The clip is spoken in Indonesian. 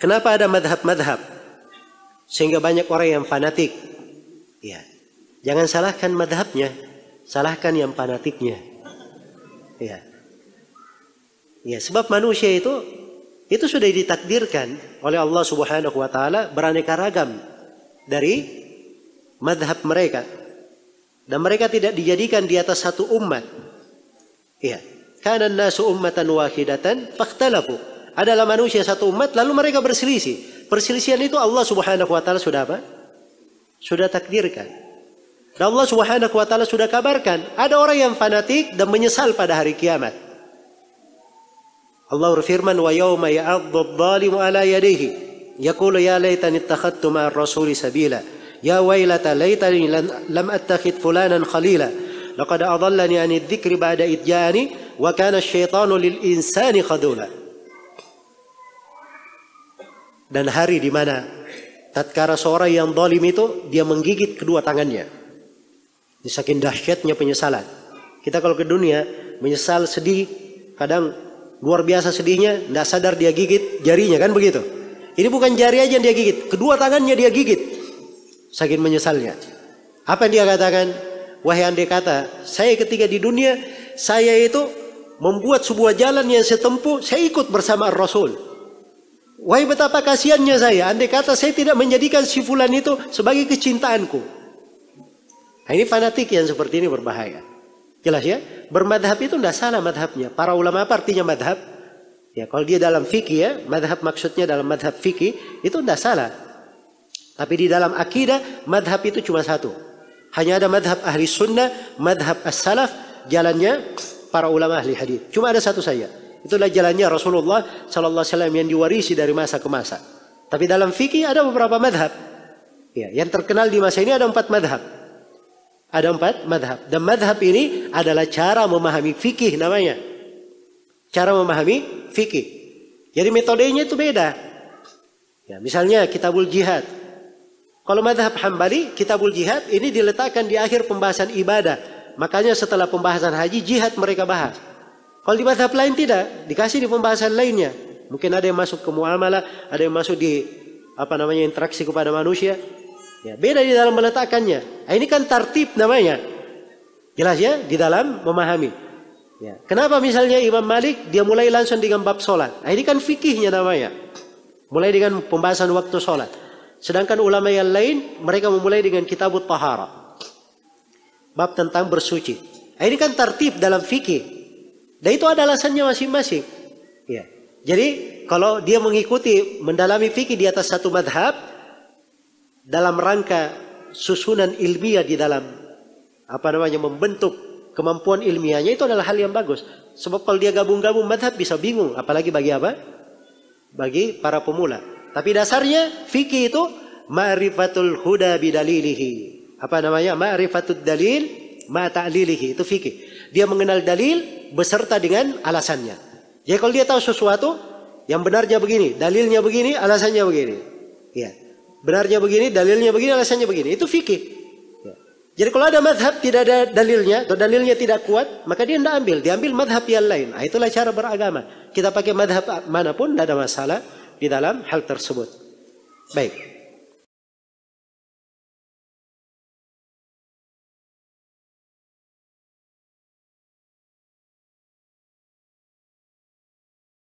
Kenapa ada madhab-madhab? Sehingga banyak orang yang fanatik. Ya. Jangan salahkan madhabnya. Salahkan yang fanatiknya. Ya. Ya, sebab manusia itu itu sudah ditakdirkan oleh Allah Subhanahu wa taala beraneka ragam dari madhab mereka. Dan mereka tidak dijadikan di atas satu umat. Ya. karena nasu ummatan wahidatan fakhtalafu. Adalah manusia satu umat lalu mereka berselisih. Perselisihan itu Allah Subhanahu wa taala sudah apa? Sudah takdirkan. Dan Allah Subhanahu wa taala sudah kabarkan, ada orang yang fanatik dan menyesal pada hari kiamat. Allah berfirman, "Wa yauma ya'adhdhu adh-dhalimu 'ala yadayhi" يقول يا rasuli sabila ya الرسول laitani lam attakhid fulanan khalila laqad فلانا خليلا لقد dhikri عن الذكر بعد kana asy وكان الشيطان insani خذولا dan hari di mana tatkala seorang yang dolim itu dia menggigit kedua tangannya. Ini saking dahsyatnya penyesalan. Kita kalau ke dunia menyesal sedih, kadang luar biasa sedihnya, tidak sadar dia gigit jarinya kan begitu. Ini bukan jari aja yang dia gigit, kedua tangannya dia gigit. Saking menyesalnya. Apa yang dia katakan? Wahai andai kata, saya ketika di dunia, saya itu membuat sebuah jalan yang setempuh saya ikut bersama Rasul. Wahai betapa kasihannya saya. Andai kata saya tidak menjadikan si fulan itu sebagai kecintaanku. Nah, ini fanatik yang seperti ini berbahaya. Jelas ya? Bermadhab itu tidak salah madhabnya. Para ulama apa artinya madhab? Ya, kalau dia dalam fikih ya, madhab maksudnya dalam madhab fikih itu tidak salah. Tapi di dalam akidah, madhab itu cuma satu. Hanya ada madhab ahli sunnah, madhab as-salaf, jalannya para ulama ahli hadis. Cuma ada satu saja. Itulah jalannya Rasulullah Sallallahu Alaihi Wasallam yang diwarisi dari masa ke masa. Tapi dalam fikih ada beberapa madhab. Ya, yang terkenal di masa ini ada empat madhab. Ada empat madhab. Dan madhab ini adalah cara memahami fikih namanya. Cara memahami fikih. Jadi metodenya itu beda. Ya, misalnya kitabul jihad. Kalau madhab hambali, kitabul jihad ini diletakkan di akhir pembahasan ibadah. Makanya setelah pembahasan haji, jihad mereka bahas. Kalau di mazhab lain tidak, dikasih di pembahasan lainnya. Mungkin ada yang masuk ke muamalah, ada yang masuk di apa namanya interaksi kepada manusia. Ya, beda di dalam meletakkannya. Nah, ini kan tartib namanya. Jelas ya di dalam memahami. Ya. Kenapa misalnya Imam Malik dia mulai langsung dengan bab solat? Nah, ini kan fikihnya namanya. Mulai dengan pembahasan waktu solat. Sedangkan ulama yang lain mereka memulai dengan kitabut tahara. Bab tentang bersuci. Nah, ini kan tertib dalam fikih. Dan itu ada alasannya masing-masing. Ya. Jadi kalau dia mengikuti mendalami fikih di atas satu madhab dalam rangka susunan ilmiah di dalam apa namanya membentuk kemampuan ilmiahnya itu adalah hal yang bagus. Sebab kalau dia gabung-gabung madhab bisa bingung, apalagi bagi apa? Bagi para pemula. Tapi dasarnya fikih itu ma'rifatul huda bidalilihi. Apa namanya? Ma'rifatul dalil ma ta'lilihi. Itu fikih. Dia mengenal dalil, beserta dengan alasannya. Jadi kalau dia tahu sesuatu yang benarnya begini, dalilnya begini, alasannya begini. Ya. Benarnya begini, dalilnya begini, alasannya begini. Itu fikih. Ya. Jadi kalau ada madhab tidak ada dalilnya atau dalilnya tidak kuat, maka dia tidak ambil. Dia ambil madhab yang lain. Nah, itulah cara beragama. Kita pakai madhab manapun tidak ada masalah di dalam hal tersebut. Baik.